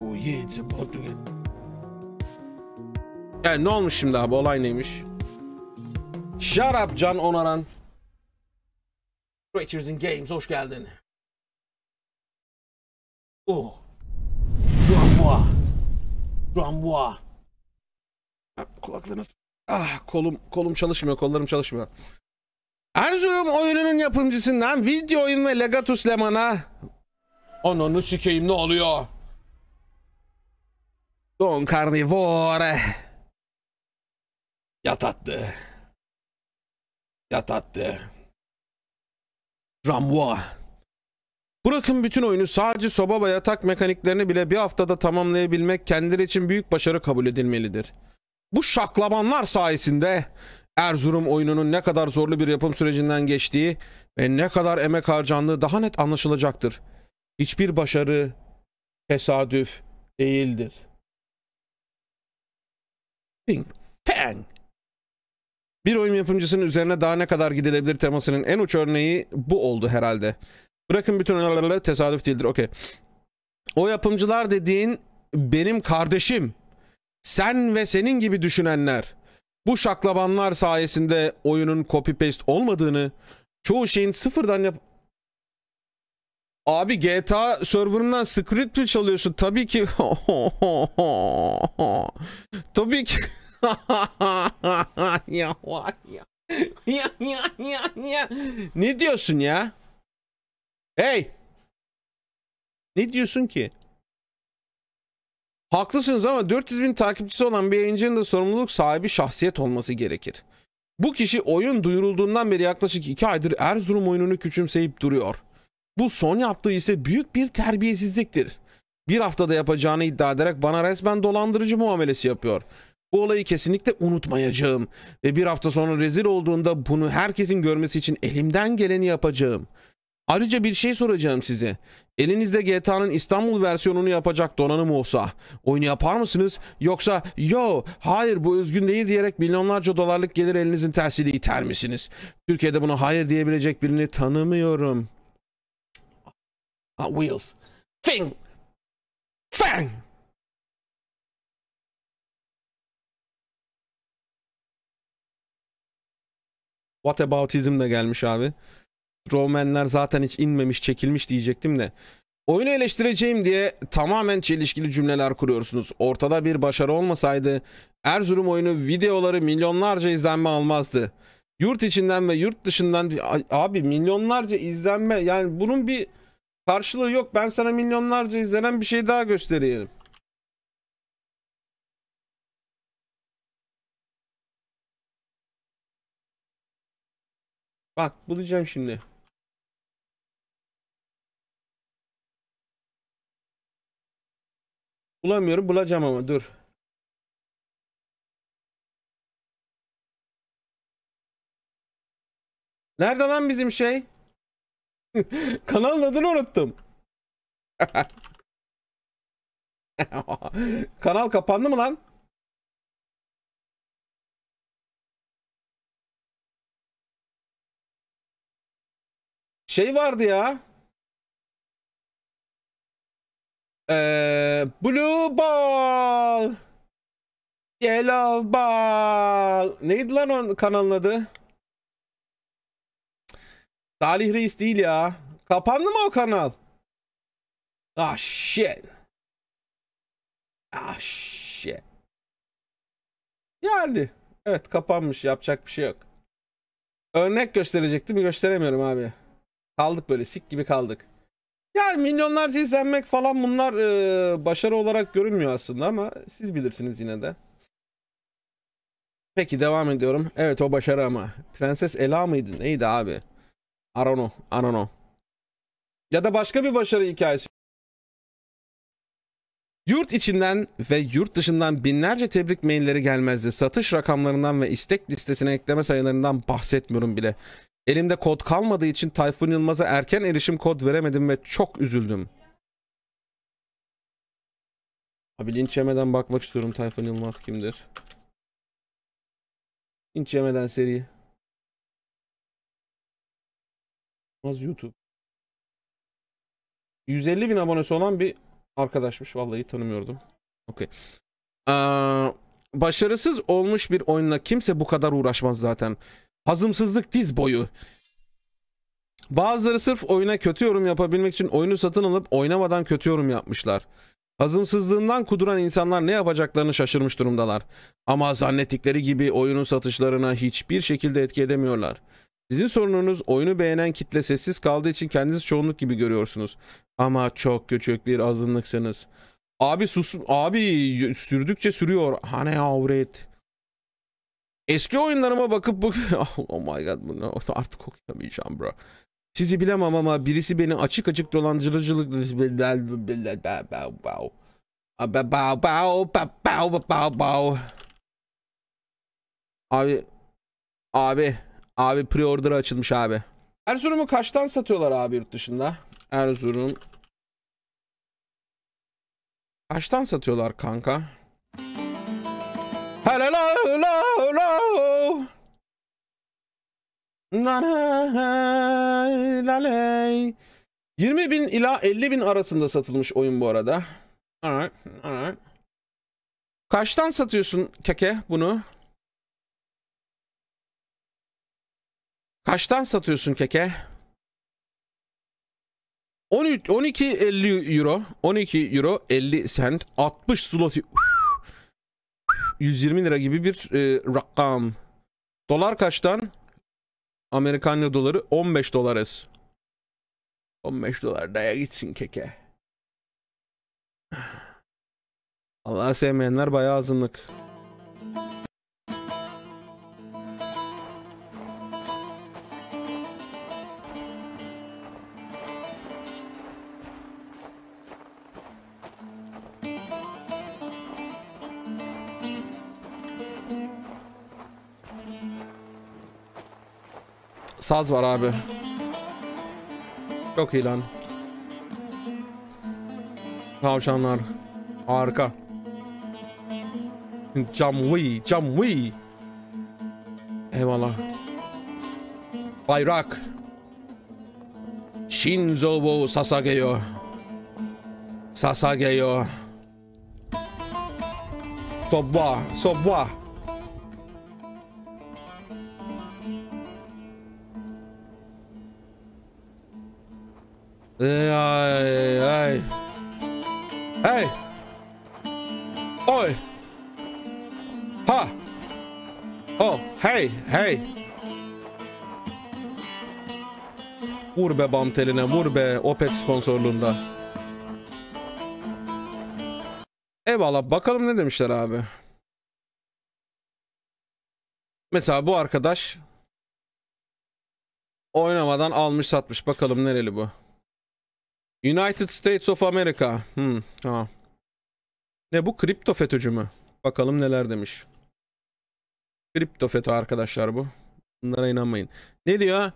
O Yani ne olmuş şimdi abi olay neymiş? Şarap Can Onaran. Creatures in Games hoş geldin. Oh. Ramboa. Ramboa. Kulaklarınız. Ah kolum kolum çalışmıyor kollarım çalışmıyor. Erzurum oyununun yapımcısından video oyun ve Legatus Leman'a Ananı sikeyim ne oluyor? Don carnivore. Yat attı. Yat attı. Ramwa. Bırakın bütün oyunu sadece soba ve yatak mekaniklerini bile bir haftada tamamlayabilmek kendileri için büyük başarı kabul edilmelidir. Bu şaklabanlar sayesinde Erzurum oyununun ne kadar zorlu bir yapım sürecinden geçtiği ve ne kadar emek harcandığı daha net anlaşılacaktır. Hiçbir başarı tesadüf değildir. Bing, fang. Bir oyun yapımcısının üzerine daha ne kadar gidilebilir temasının en uç örneği bu oldu herhalde. Bırakın bütün onlarla tesadüf değildir. Okey. O yapımcılar dediğin benim kardeşim. Sen ve senin gibi düşünenler. Bu şaklabanlar sayesinde oyunun copy paste olmadığını, çoğu şeyin sıfırdan yap Abi GTA serverından script mi çalıyorsun? Tabii ki. Tabii ki. ya, ya. ya, ya, ya, ya. Ne diyorsun ya? Hey. Ne diyorsun ki? Haklısınız ama 400 bin takipçisi olan bir yayıncının da sorumluluk sahibi şahsiyet olması gerekir. Bu kişi oyun duyurulduğundan beri yaklaşık 2 aydır Erzurum oyununu küçümseyip duruyor. Bu son yaptığı ise büyük bir terbiyesizliktir. Bir haftada yapacağını iddia ederek bana resmen dolandırıcı muamelesi yapıyor. Bu olayı kesinlikle unutmayacağım ve bir hafta sonra rezil olduğunda bunu herkesin görmesi için elimden geleni yapacağım. Ayrıca bir şey soracağım size. Elinizde GTA'nın İstanbul versiyonunu yapacak donanım olsa oyunu yapar mısınız? Yoksa yo hayır bu özgün değil diyerek milyonlarca dolarlık gelir elinizin tersiyle iter misiniz? Türkiye'de buna hayır diyebilecek birini tanımıyorum.'' Hot Wheels. Fing! Fang! What aboutizm de gelmiş abi. Romanlar zaten hiç inmemiş çekilmiş diyecektim de. Oyunu eleştireceğim diye tamamen çelişkili cümleler kuruyorsunuz. Ortada bir başarı olmasaydı Erzurum oyunu videoları milyonlarca izlenme almazdı. Yurt içinden ve yurt dışından abi milyonlarca izlenme yani bunun bir Karşılığı yok. Ben sana milyonlarca izlenen bir şey daha göstereyim. Bak bulacağım şimdi. Bulamıyorum. Bulacağım ama dur. Nerede lan bizim şey? Kanalın adını unuttum. Kanal kapandı mı lan? Şey vardı ya. Ee, Blue Ball. Yellow Ball. Neydi lan onun kanalın adı? Salih Reis değil ya. Kapandı mı o kanal? Ah shit. Ah shit. Yani. Evet kapanmış. Yapacak bir şey yok. Örnek gösterecektim. Gösteremiyorum abi. Kaldık böyle. Sik gibi kaldık. Yani milyonlarca izlenmek falan bunlar e, başarı olarak görünmüyor aslında ama siz bilirsiniz yine de. Peki devam ediyorum. Evet o başarı ama. Prenses Ela mıydı? Neydi abi? I don't know. I don't know. Ya da başka bir başarı hikayesi. Yurt içinden ve yurt dışından binlerce tebrik mailleri gelmezdi. Satış rakamlarından ve istek listesine ekleme sayılarından bahsetmiyorum bile. Elimde kod kalmadığı için Tayfun Yılmaz'a erken erişim kod veremedim ve çok üzüldüm. Abi linç yemeden bakmak istiyorum Tayfun Yılmaz kimdir? Linç yemeden seri. Unutmaz YouTube. 150 bin abonesi olan bir arkadaşmış. Vallahi tanımıyordum. Okey. Ee, başarısız olmuş bir oyunla kimse bu kadar uğraşmaz zaten. Hazımsızlık diz boyu. Bazıları sırf oyuna kötü yorum yapabilmek için oyunu satın alıp oynamadan kötü yorum yapmışlar. Hazımsızlığından kuduran insanlar ne yapacaklarını şaşırmış durumdalar. Ama zannettikleri gibi oyunun satışlarına hiçbir şekilde etki edemiyorlar. Sizin sorununuz oyunu beğenen kitle sessiz kaldığı için kendinizi çoğunluk gibi görüyorsunuz. Ama çok küçük bir azınlıksınız. Abi sus abi sürdükçe sürüyor. Hani avret. Eski oyunlarıma bakıp bu oh my god bunu artık okuyamayacağım bro. Sizi bilemem ama birisi beni açık açık dolandırıcılık Abi abi Abi pre-order açılmış abi. Erzurum'u kaçtan satıyorlar abi yurt dışında? Erzurum. Kaçtan satıyorlar kanka? Hello, hello, hello. La la 20 bin ila 50 bin arasında satılmış oyun bu arada. Alright, alright. Kaçtan satıyorsun keke bunu? Kaçtan satıyorsun keke? 13 12 50 euro. 12 euro 50 sent. 60 slot. 120 lira gibi bir e, rakam. Dolar kaçtan? Amerikan doları 15 dolarız. 15 dolar daya gitsin keke. Allah sevmeyenler bayağı azınlık. Saz var abi. Çok iyi lan. Tavşanlar. Harika. Camwi, camwi. Eyvallah. Bayrak. Shinzo wo Sasageyo. Sasageyo. Sobwa, sobwa. Ee, ay ay. Hey. Oy. Ha. Oh, hey, hey. Vur be bam teline, vur be Opet sponsorluğunda. Eyvallah bakalım ne demişler abi. Mesela bu arkadaş oynamadan almış satmış. Bakalım nereli bu. United States of America. Hmm, ha. Ne bu kripto FETÖ'cü mü? Bakalım neler demiş. Kripto FETÖ arkadaşlar bu. Bunlara inanmayın. Ne diyor?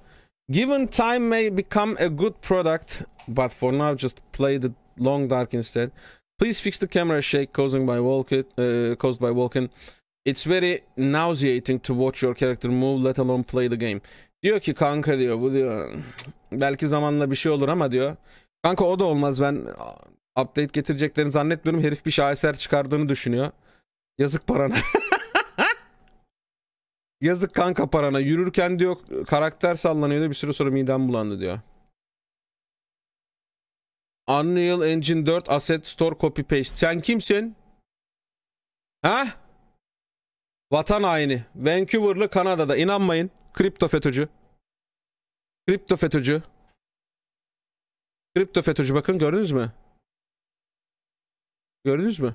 Given time may become a good product but for now just play the long dark instead. Please fix the camera shake causing by Walken, uh, caused by Vulcan. It's very nauseating to watch your character move let alone play the game. Diyor ki kanka diyor bu diyor belki zamanla bir şey olur ama diyor Kanka o da olmaz ben update getireceklerini zannetmiyorum. Herif bir şaheser çıkardığını düşünüyor. Yazık parana. Yazık kanka parana. Yürürken diyor karakter sallanıyor da bir süre sonra midem bulandı diyor. Unreal Engine 4 Asset Store Copy Paste. Sen kimsin? Ha? Vatan haini. Vancouver'lı Kanada'da. İnanmayın. Kripto FETÖ'cü. Kripto FETÖ'cü. Kripto FETÖ'cü bakın gördünüz mü? Gördünüz mü?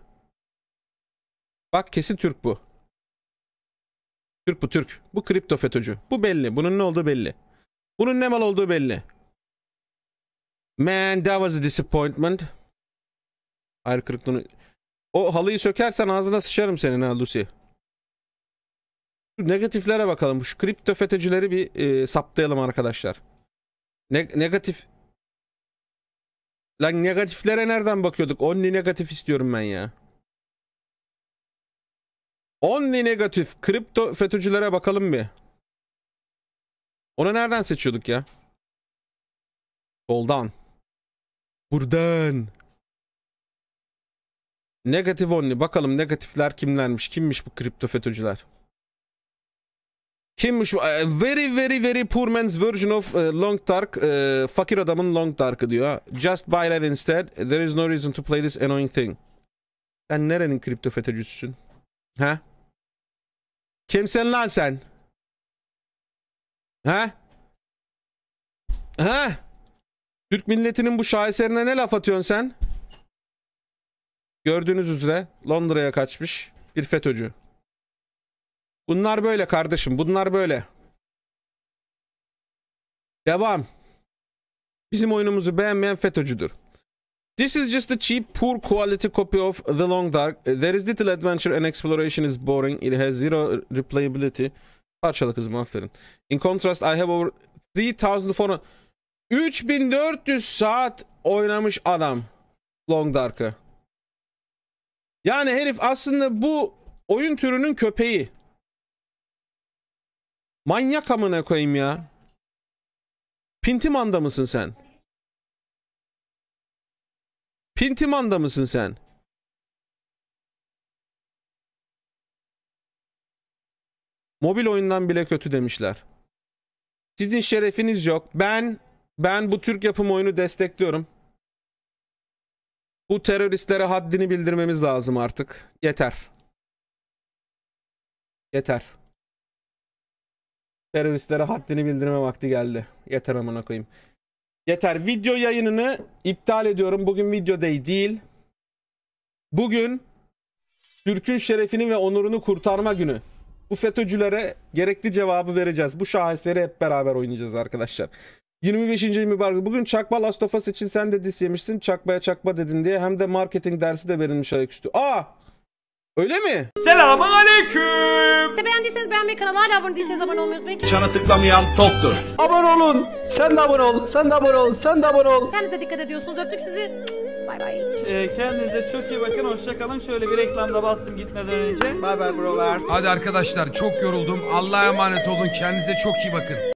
Bak kesin Türk bu. Türk bu Türk. Bu kripto FETÖ'cü. Bu belli. Bunun ne olduğu belli. Bunun ne mal olduğu belli. Man that was a disappointment. Hayır kırıklığını... O halıyı sökersen ağzına sıçarım senin ha Lucy. Şu negatiflere bakalım. Şu kripto FETÖ'cüleri bir e, saptayalım arkadaşlar. Ne negatif Lan negatiflere nereden bakıyorduk? Only negatif istiyorum ben ya. Only negatif. Kripto FETÖ'cülere bakalım bir. Ona nereden seçiyorduk ya? Soldan. Buradan. Negatif only. Bakalım negatifler kimlermiş? Kimmiş bu kripto FETÖ'cüler? Kimmiş? Ee, very very very poor man's version of e, Long Dark. Ee, fakir adamın Long Dark'ı diyor. Just buy that instead. There is no reason to play this annoying thing. Sen nerenin kripto FETÖ'cüsün? Ha? Kimsen lan sen? Ha? Ha? Türk milletinin bu şaheserine ne laf atıyorsun sen? Gördüğünüz üzere Londra'ya kaçmış bir FETÖ'cü. Bunlar böyle kardeşim. Bunlar böyle. Devam. Bizim oyunumuzu beğenmeyen FETÖ'cüdür. This is just a cheap, poor quality copy of The Long Dark. There is little adventure and exploration is boring. It has zero replayability. Parçalı kızım aferin. In contrast, I have over 3400 3400 saat oynamış adam Long Dark'ı. Yani herif aslında bu oyun türünün köpeği. Manyak amına koyayım ya. Pintimanda mısın sen? Pintimanda mısın sen? Mobil oyundan bile kötü demişler. Sizin şerefiniz yok. Ben ben bu Türk yapımı oyunu destekliyorum. Bu teröristlere haddini bildirmemiz lazım artık. Yeter. Yeter. Teröristlere haddini bildirme vakti geldi. Yeter amına koyayım. Yeter. Video yayınını iptal ediyorum. Bugün video day değil. Bugün Türk'ün şerefini ve onurunu kurtarma günü. Bu FETÖ'cülere gerekli cevabı vereceğiz. Bu şahesleri hep beraber oynayacağız arkadaşlar. 25. mübarek. Bugün çakma Last için sen de dis yemişsin. Çakbaya çakba dedin diye. Hem de marketing dersi de verilmiş ayaküstü. Aa! Öyle mi? Selamun aleyküm. De beğendiyseniz beğenmeyi, kanala hala abone değilseniz abone olmayı unutmayın. Çana tıklamayan toptur. Abone olun. Sen de abone ol. Sen de abone ol. Sen de abone ol. Kendinize dikkat ediyorsunuz. Öptük sizi. Bay bay. Ee, kendinize çok iyi bakın. Hoşçakalın. Şöyle bir reklamda bastım gitmeden önce. Bay bay brolar. Hadi arkadaşlar çok yoruldum. Allah'a emanet olun. Kendinize çok iyi bakın.